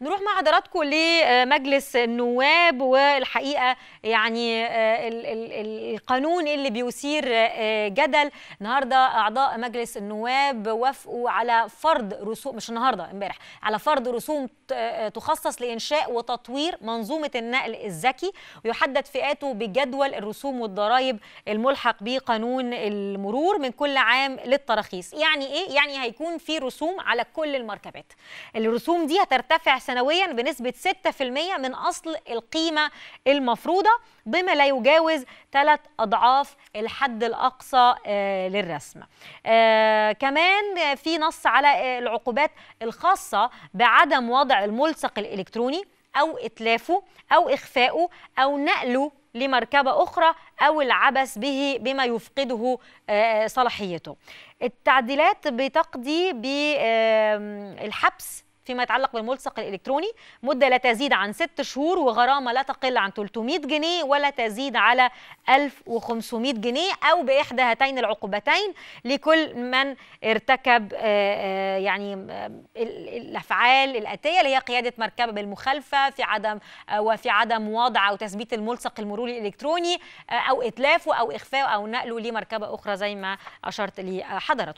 نروح مع حضراتكم لمجلس آه، النواب والحقيقه يعني آه، القانون اللي بيثير آه، جدل النهارده اعضاء مجلس النواب وافقوا على فرض رسوم مش النهارده امبارح على فرض رسوم تخصص لانشاء وتطوير منظومه النقل الذكي ويحدد فئاته بجدول الرسوم والضرائب الملحق بقانون المرور من كل عام للتراخيص يعني ايه يعني هيكون في رسوم على كل المركبات الرسوم دي هترتفع سنويا بنسبة 6% من أصل القيمة المفروضة بما لا يجاوز ثلاث أضعاف الحد الأقصى آه، للرسم آه، كمان في نص على آه، العقوبات الخاصة بعدم وضع الملصق الإلكتروني أو إتلافه أو إخفائه أو نقله لمركبة أخرى أو العبث به بما يفقده صلاحيته التعديلات بتقضي بالحبس فيما يتعلق بالملصق الإلكتروني مدة لا تزيد عن ست شهور وغرامة لا تقل عن 300 جنيه ولا تزيد على 1500 جنيه أو بإحدى هاتين العقوبتين لكل من ارتكب آه، آه، يعني آه، الأفعال الآتية اللي هي قيادة مركبة بالمخالفة في عدم وفي عدم وضع أو تثبيت الملصق المروري الإلكتروني أو إتلافه أو إخفائه أو نقله لمركبة أخرى زي ما أشرت لحضرتك